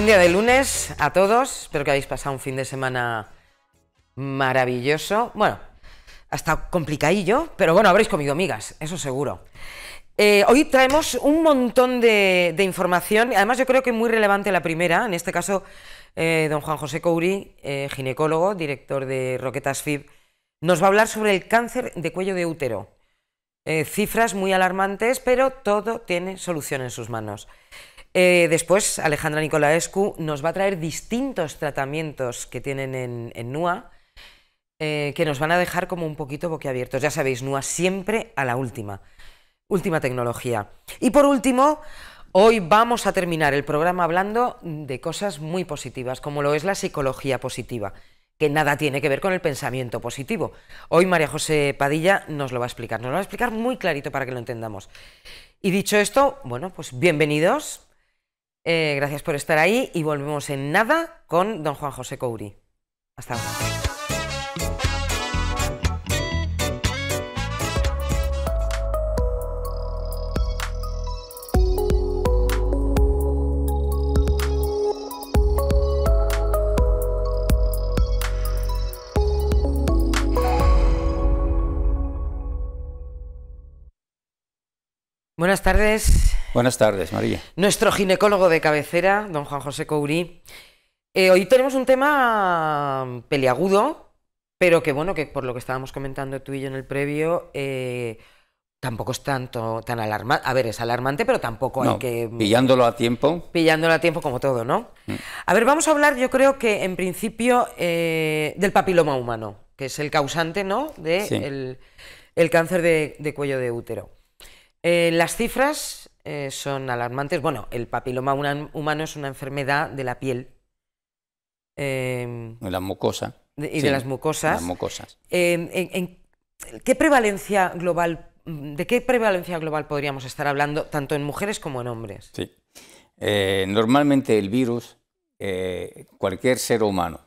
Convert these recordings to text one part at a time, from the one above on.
buen día de lunes a todos. Espero que habéis pasado un fin de semana maravilloso. Bueno, hasta complicadillo, pero bueno, habréis comido migas, eso seguro. Eh, hoy traemos un montón de, de, información, además yo creo que muy relevante la primera, en este caso eh, don Juan José Couri, eh, ginecólogo, director de Roquetas FIB, nos va a hablar sobre el cáncer de cuello de útero. cifras muy alarmantes, pero todo tiene solución en sus manos. Eh, después, Alejandra Nicolaescu nos va a traer distintos tratamientos que tienen en, NUA, eh, que nos van a dejar como un poquito boquiabiertos. Ya sabéis, NUA siempre a la última. Última tecnología. Y por último, hoy vamos a terminar el programa hablando de cosas muy positivas, como lo es la psicología positiva, que nada tiene que ver con el pensamiento positivo. Hoy María José Padilla nos lo va a explicar. Nos lo va a explicar muy clarito para que lo entendamos. Y dicho esto, bueno, pues bienvenidos eh, gracias por estar ahí y volvemos en nada con don Juan José Couri. Hasta ahora. Buenas tardes, Buenas tardes, María. Nuestro ginecólogo de cabecera, don Juan José Courí. Eh, hoy tenemos un tema peliagudo, pero que bueno, que por lo que estábamos comentando tú y yo en el previo, eh, tampoco es tanto tan alarmante. A ver, es alarmante, pero tampoco hay que. Pillándolo a tiempo. Pillándolo a tiempo, como todo, ¿no? Mm. A ver, vamos a hablar, yo creo que en principio, eh, del papiloma humano, que es el causante, ¿no? De el, cáncer de, cuello de útero. las cifras eh, son alarmantes. Bueno, el papiloma humano es una enfermedad de la piel. de em, la mucosa. y de las mucosas. De em, ¿Qué prevalencia global, de qué prevalencia global podríamos estar hablando, tanto en mujeres como en hombres? Sí. Eh, normalmente el virus, eh, cualquier ser humano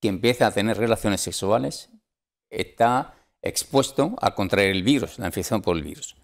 que empieza a tener relaciones sexuales, está expuesto a contraer el virus, la infección por el virus.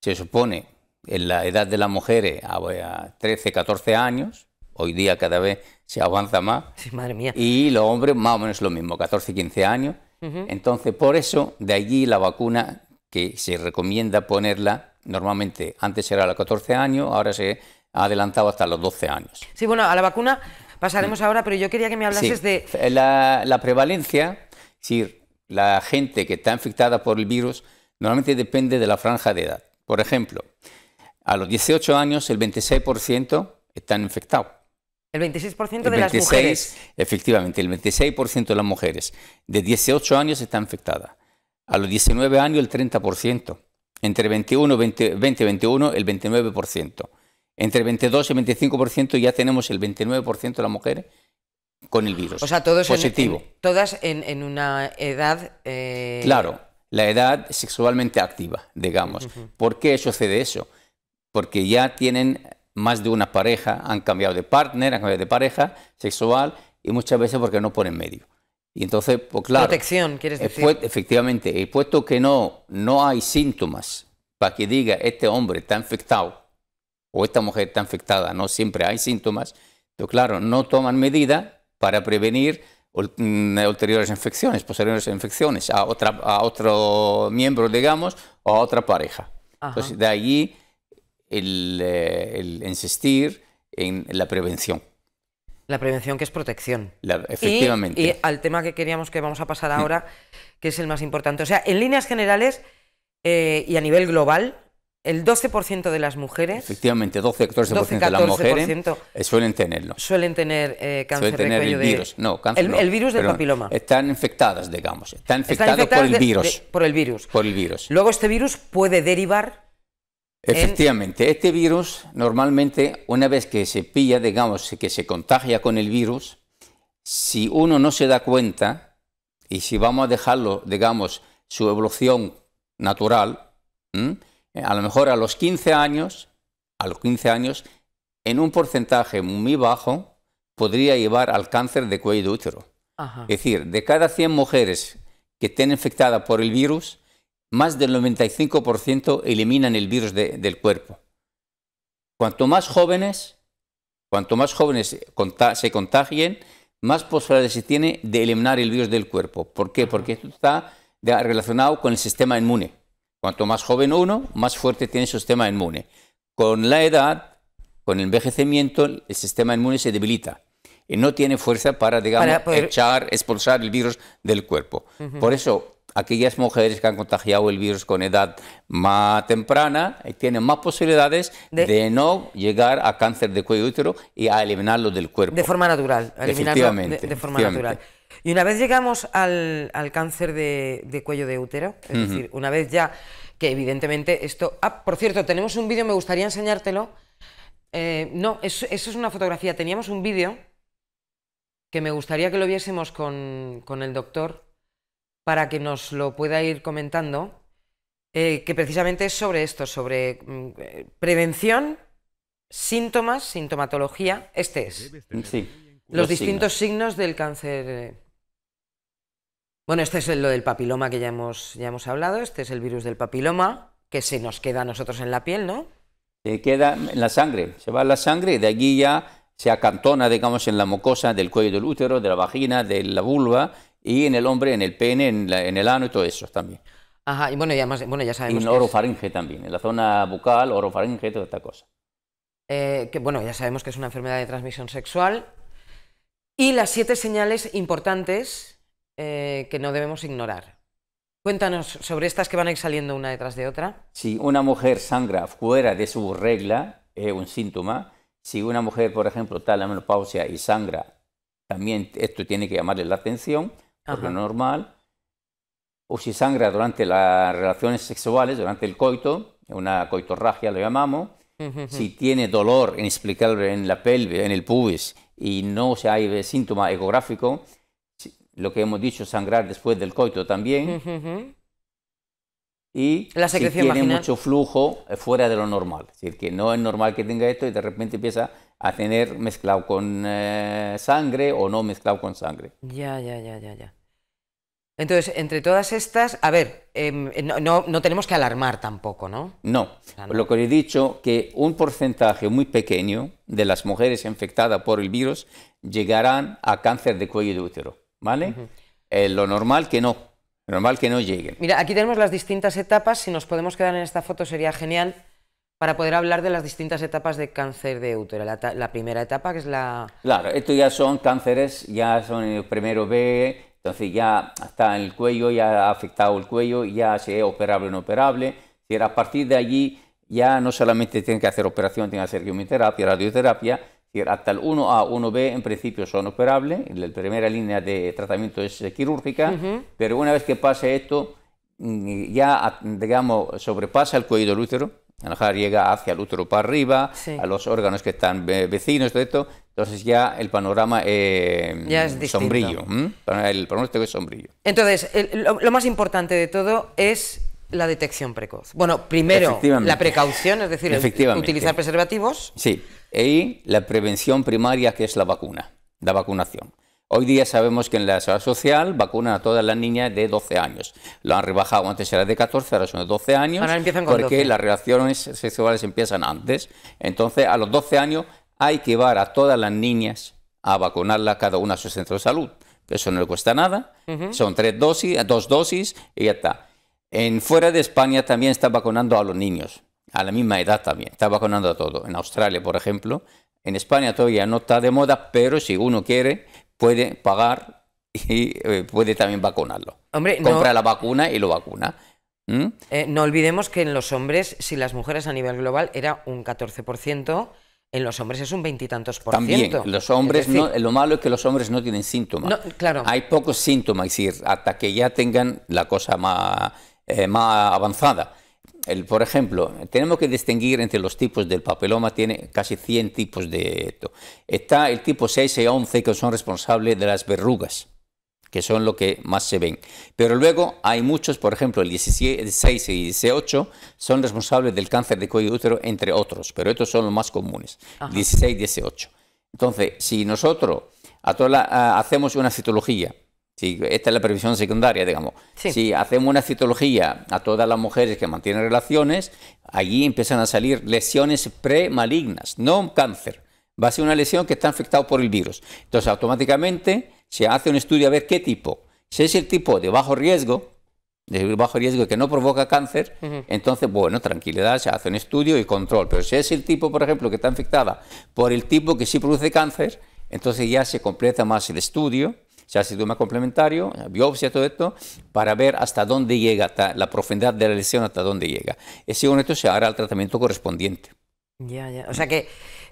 Se supone en la edad de las mujeres eh, a 13, 14 años, hoy día cada vez se avanza más. Sí, madre mía. Y los hombres más o menos lo mismo, 14, 15 años. Entonces, por eso, de allí la vacuna que se recomienda ponerla, normalmente antes era a los 14 años, ahora se ha adelantado hasta los 12 años. Sí, bueno, a la vacuna pasaremos ahora, pero yo quería que me hablases de... La, prevalencia, la gente que está infectada por el virus, normalmente depende de la franja de edad. Por ejemplo, a los 18 años el 26% están infectados. El 26% de las mujeres. Efectivamente, el 26% de las mujeres de 18 años están infectadas. A los 19 años el 30%. Entre 21 20, 21 el 29%. Entre 22 y 25% ya tenemos el 29% de las mujeres con el virus. O sea, positivo. todas en, una edad. Eh, claro, la edad sexualmente activa, digamos. ¿Por qué sucede eso? porque ya tienen más de una pareja, han cambiado de partner, han cambiado de pareja sexual y muchas veces porque no ponen medio. Y entonces, pues claro. Protección, quieres eh, decir. Efectivamente, y puesto que no, no hay síntomas para que diga este hombre está infectado o esta mujer está infectada, no siempre hay síntomas, pero claro, no toman medidas para prevenir mm, ulteriores infecciones, posteriores infecciones a, otra, a otro miembro, digamos, o a otra pareja. Entonces, de allí eh, el, insistir en la prevención. La prevención que es protección. efectivamente. Y, al tema que queríamos que vamos a pasar mm. ahora, que es el más importante. O sea, en líneas generales eh, y a nivel global, el 12% de las mujeres... Efectivamente, 12, 14%, de las mujeres eh, suelen tenerlo. Suelen tener cáncer de cuello el virus. De, no, cáncer el, virus del papiloma. Están infectadas, digamos. Están infectadas, por el virus. por el virus. Por el virus. Luego este virus puede derivar Efectivamente, este virus normalmente una vez que se pilla, digamos, que se contagia con el virus, si uno no se da cuenta y si vamos a dejarlo, digamos, su evolución natural, a lo mejor a los 15 años, a los 15 años, en un porcentaje muy bajo, podría llevar al cáncer de cuello útero. Es decir, de cada 100 mujeres que estén infectadas por el virus, más del 95% eliminan el virus del cuerpo. Cuanto más jóvenes, cuanto más jóvenes se contagien, más posibilidades se tiene de eliminar el virus del cuerpo. ¿Por qué? Porque esto está relacionado con el sistema inmune. Cuanto más joven uno, más fuerte tiene su sistema inmune. Con la edad, con el envejecimiento, el sistema inmune se debilita y no tiene fuerza para, digamos, echar, expulsar el virus del cuerpo. Por eso, aquellas mujeres que han contagiado el virus con edad más temprana eh, tienen más posibilidades de, no llegar a cáncer de cuello útero y a eliminarlo del cuerpo. De forma natural, eliminarlo de, forma natural. Y una vez llegamos al, cáncer de, cuello de útero, es decir, una vez ya que evidentemente esto... Ah, por cierto, tenemos un vídeo, me gustaría enseñártelo. Eh, no, eso, es una fotografía. Teníamos un vídeo que me gustaría que lo viésemos con, con el doctor para que nos lo pueda ir comentando, eh, que precisamente es sobre esto, sobre mm, prevención, síntomas, sintomatología, este es. Sí, los, distintos signos. del cáncer. Eh. Bueno, este es lo del papiloma que ya hemos, ya hemos hablado, este es el virus del papiloma, que se nos queda a nosotros en la piel, ¿no? Se queda en la sangre, se va a la sangre y de allí ya se acantona, digamos, en la mucosa del cuello del útero, de la vagina, de la vulva, y en el hombre, en el pene, en, el ano y todo eso también. Ajá, y bueno, bueno, ya sabemos. en orofaringe también, en la zona bucal, orofaringe, toda esta cosa. Eh, que bueno, ya sabemos que es una enfermedad de transmisión sexual. Y las siete señales importantes eh, que no debemos ignorar. Cuéntanos sobre estas que van a ir saliendo una detrás de otra. Si una mujer sangra fuera de su regla, es un síntoma. Si una mujer, por ejemplo, está en la menopausia y sangra, también esto tiene que llamarle la atención por lo normal, o si sangra durante las relaciones sexuales, durante el coito, una coitorragia lo llamamos, si tiene dolor inexplicable en la pelvis, en el pubis, y no se hay síntoma ecográfico, lo que hemos dicho, sangrar después del coito también, y la si tiene mucho flujo eh, fuera de lo normal, es decir, que no es normal que tenga esto y de repente empieza a tener mezclado con eh, sangre o no mezclado con sangre. Ya, ya, ya, ya, ya. Entonces, entre todas estas, a ver, em, eh, no, tenemos que alarmar tampoco, ¿no? No. Lo que he dicho, que un porcentaje muy pequeño de las mujeres infectadas por el virus llegarán a cáncer de cuello de útero, ¿vale? Eh, lo normal que no, normal que no lleguen. Mira, aquí tenemos las distintas etapas, si nos podemos quedar en esta foto sería genial para poder hablar de las distintas etapas de cáncer de útero. La, la primera etapa que es la... Claro, estos ya son cánceres, ya son el primero B, entonces ya está en el cuello, ya ha afectado el cuello, ya se es operable o no operable. Y a partir de allí ya no solamente tiene que hacer operación, tiene que hacer quimioterapia, radioterapia. Hasta el 1A, 1B en principio son operables, la primera línea de tratamiento es quirúrgica, pero una vez que pase esto, mm, ya digamos sobrepasa el cuello del útero, Anajar llega hacia el útero para arriba, a los órganos que están vecinos, todo esto. Entonces ya el panorama eh, es sombrillo. El Entonces, lo más importante de todo es la detección precoz. Bueno, primero la precaución, es decir, utilizar preservativos. Sí, y la prevención primaria que es la vacuna, la vacunación. Hoy día sabemos que en la salud social vacunan a todas las niñas de 12 años. Lo han rebajado, antes era de 14, ahora son de 12 años. empiezan Porque las relaciones sexuales empiezan antes. Entonces, a los 12 años hay que llevar a todas las niñas a vacunarlas cada una a su centro de salud. Eso no le cuesta nada. Son tres dosis, dos dosis y ya está. En fuera de España también está vacunando a los niños, a la misma edad también. Está vacunando a todo. En Australia, por ejemplo. En España todavía no está de moda, pero si uno quiere, puede pagar y eh, puede también vacunarlo. Compra la vacuna y lo vacuna. Eh, no olvidemos que en los hombres, si las mujeres a nivel global era un 14%, en los hombres es un veintitantos por También, ciento. los hombres, no, lo malo es que los hombres no tienen síntomas. claro. Hay pocos síntomas, es decir, hasta que ya tengan la cosa más, eh, más avanzada por ejemplo, tenemos que distinguir entre los tipos del papeloma, tiene casi 100 tipos de esto. Está el tipo 6 y 11 que son responsables de las verrugas, que son lo que más se ven. Pero luego hay muchos, por ejemplo, el 16, y 18 son responsables del cáncer de cuello útero, entre otros, pero estos son los más comunes, 16 y 18. Entonces, si nosotros hacemos una citología, esta es la previsión secundaria, digamos. Si hacemos una citología a todas las mujeres que mantienen relaciones, allí empiezan a salir lesiones premalignas, no cáncer. Va a ser una lesión que está afectada por el virus. Entonces, automáticamente se hace un estudio a ver qué tipo. Si es el tipo de bajo riesgo, de bajo riesgo que no provoca cáncer, entonces, bueno, tranquilidad, se hace un estudio y control. Pero si es el tipo, por ejemplo, que está afectada por el tipo que sí produce cáncer, entonces ya se completa más el estudio se hace más complementario, biopsia, todo esto, para ver hasta dónde llega, la profundidad de la lesión, hasta dónde llega. Y según esto se hará el tratamiento correspondiente. Ya, ya. O sea que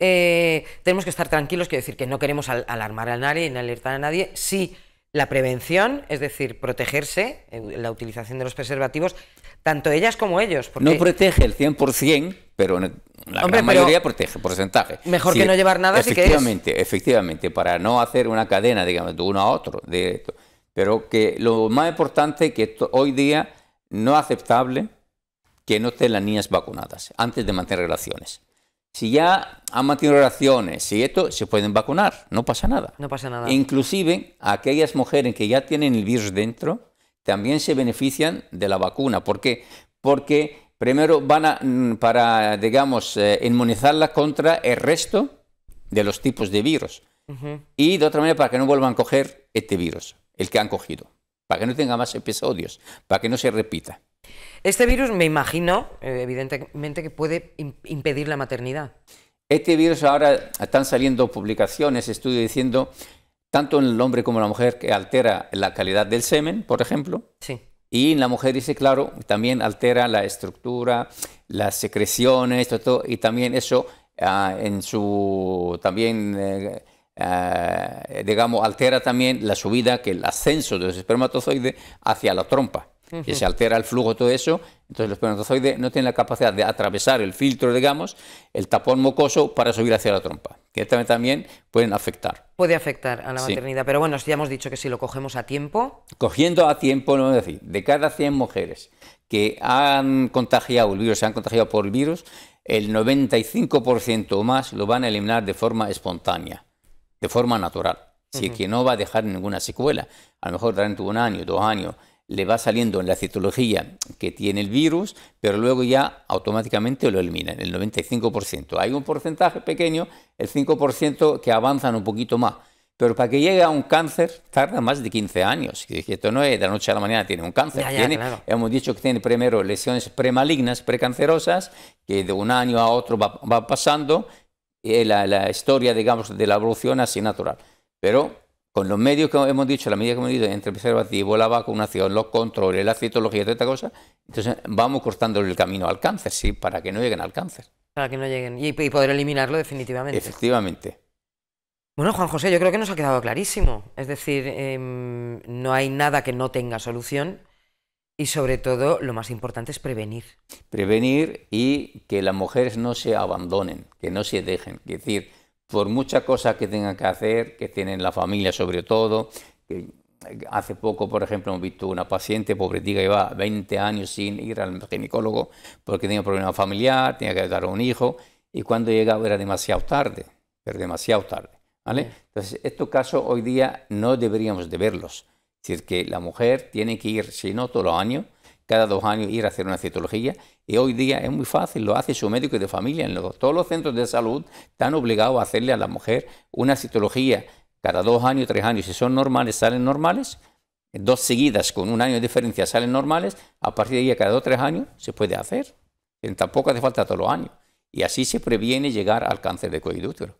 eh, tenemos que estar tranquilos, quiero decir que no queremos alarmar a nadie, ni alertar a nadie. Sí, la prevención, es decir, protegerse, eh, la utilización de los preservativos, tanto ellas como ellos. No protege el 100%, pero la mayoría protege, porcentaje. Mejor que no llevar nada, efectivamente, sí que Efectivamente, Efectivamente, para no hacer una cadena, digamos, de uno a otro. Pero que lo más importante es que hoy día no es aceptable que no estén las niñas vacunadas antes de mantener relaciones. Si ya han mantenido relaciones, y esto, se pueden vacunar, no pasa nada. No pasa nada. inclusive aquellas mujeres que ya tienen el virus dentro, también se benefician de la vacuna. ¿Por qué? Porque primero van a, mm, para, digamos, eh, inmunizarla contra el resto de los tipos de virus. Y de otra manera, para que no vuelvan a coger este virus, el que han cogido, para que no tenga más episodios, para que no se repita. Este virus, me imagino, eh, evidentemente, que puede impedir la maternidad. Este virus ahora están saliendo publicaciones, estudios diciendo tanto en el hombre como en la mujer, que altera la calidad del semen, por ejemplo. Y en la mujer dice, claro, también altera la estructura, las secreciones, y también eso ah, en su también eh, ah, digamos altera también la subida, que el ascenso de los espermatozoides hacia la trompa. ...que se altera el flujo todo eso, entonces los espermatozoide no tienen la capacidad de atravesar el filtro, digamos, el tapón mocoso para subir hacia la trompa, que también pueden afectar. Puede afectar a la maternidad, pero bueno, ya hemos dicho que si lo cogemos a tiempo. Cogiendo a tiempo, no es decir, de cada 100 mujeres que han contagiado el virus, se han contagiado por el virus, el 95% o más lo van a eliminar de forma espontánea, de forma natural. si que no va a dejar ninguna secuela. A lo mejor durante un año, dos años, le va saliendo en la citología que tiene el virus, pero luego ya automáticamente lo eliminan, el 95%. Hay un porcentaje pequeño, el 5%, que avanzan un poquito más. Pero para que llegue a un cáncer tarda más de 15 años. Esto no es de la noche a la mañana tiene un cáncer. Hemos dicho que tiene primero lesiones premalignas, precancerosas, que de un año a otro va, pasando. Eh, la, la, historia, digamos, de la evolución así natural. Pero con los medios que hemos dicho, la medida que hemos dicho, entre preservativo, la vacunación, los controles, la citología, toda esta cosa, entonces vamos cortándole el camino al cáncer, sí, para que no lleguen al cáncer. Para que no lleguen y, poder eliminarlo definitivamente. Efectivamente. Bueno, Juan José, yo creo que nos ha quedado clarísimo. Es decir, em, no hay nada que no tenga solución y sobre todo lo más importante es prevenir. Prevenir y que las mujeres no se abandonen, que no se dejen. Es decir, por muchas cosas que tengan que hacer, que tienen la familia sobre todo. Que eh, hace poco, por ejemplo, hemos visto una paciente, tía que lleva 20 años sin ir al ginecólogo porque tenía un problema familiar, tenía que dar a un hijo, y cuando llegaba era demasiado tarde, pero demasiado tarde. ¿vale? Entonces, estos casos hoy día no deberíamos de verlos. Es decir, que la mujer tiene que ir, si no todos los años, cada dos años ir a hacer una citología y hoy día es muy fácil, lo hace su médico de familia. En todos los centros de salud están obligados a hacerle a la mujer una citología cada dos años, tres años. Si son normales, salen normales. Dos seguidas con un año de diferencia salen normales. A partir de ahí, cada dos o tres años se puede hacer. tampoco hace falta todos los años. Y así se previene llegar al cáncer de coidútero.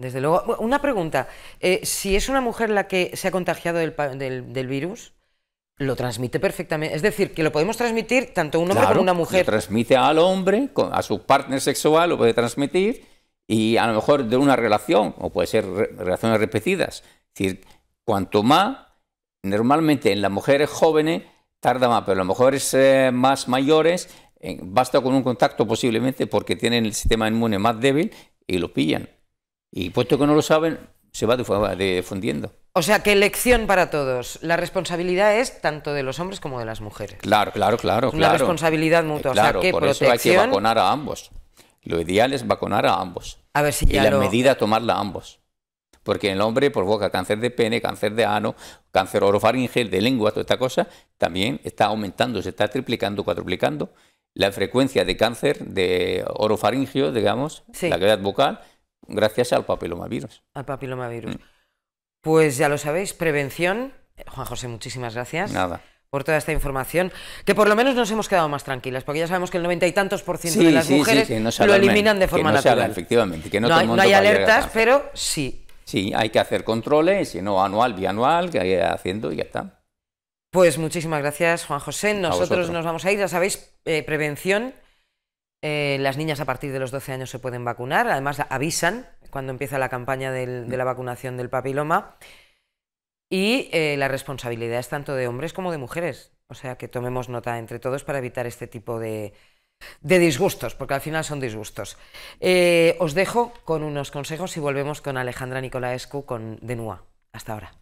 Desde luego. Una pregunta. Eh, si es una mujer la que se ha contagiado del virus, lo transmite perfectamente. Es decir, que lo podemos transmitir tanto un hombre como como una mujer. Lo transmite al hombre, a su partner sexual lo puede transmitir y a lo mejor de una relación, o puede ser relaciones repetidas. Es decir, cuanto más, normalmente en las mujeres jóvenes tarda más, pero en las mujeres eh, más mayores eh, basta con un contacto posiblemente porque tienen el sistema inmune más débil y lo pillan. Y puesto que no lo saben, se va difundiendo. O sea, que lección para todos. La responsabilidad es tanto de los hombres como de las mujeres. Claro, claro, claro. la responsabilidad mutua. Claro, por eso hay que vacunar a ambos. Lo ideal es vacunar a ambos. A ver si Y la medida tomarla a ambos. Porque el hombre provoca cáncer de pene, cáncer de ano, cáncer orofaringe, de lengua, toda esta cosa. También está aumentando, se está triplicando, cuadruplicando. la frecuencia de cáncer de orofaríngeo, digamos, la cavidad vocal gracias al papilomavirus. Al papilomavirus. Mm. Pues ya lo sabéis, prevención. Juan José, muchísimas gracias. Nada. Por toda esta información, que por lo menos nos hemos quedado más tranquilas, porque ya sabemos que el noventa y tantos por ciento de las mujeres lo eliminan de forma natural. efectivamente, que no, hay, alertas, pero sí. Sí, hay que hacer controles, si no anual, bianual, que hay haciendo y ya está. Pues muchísimas gracias, Juan José. Nosotros nos vamos a ir, ya sabéis, eh, prevención. Eh, las niñas a partir de los 12 años se pueden vacunar, además avisan cuando empieza la campaña de la vacunación del papiloma. Y eh, la responsabilidad es tanto de hombres como de mujeres. O sea, que tomemos nota entre todos para evitar este tipo de, disgustos, porque al final son disgustos. Eh, os dejo con unos consejos y volvemos con Alejandra Nicolaescu con Denua. Hasta ahora.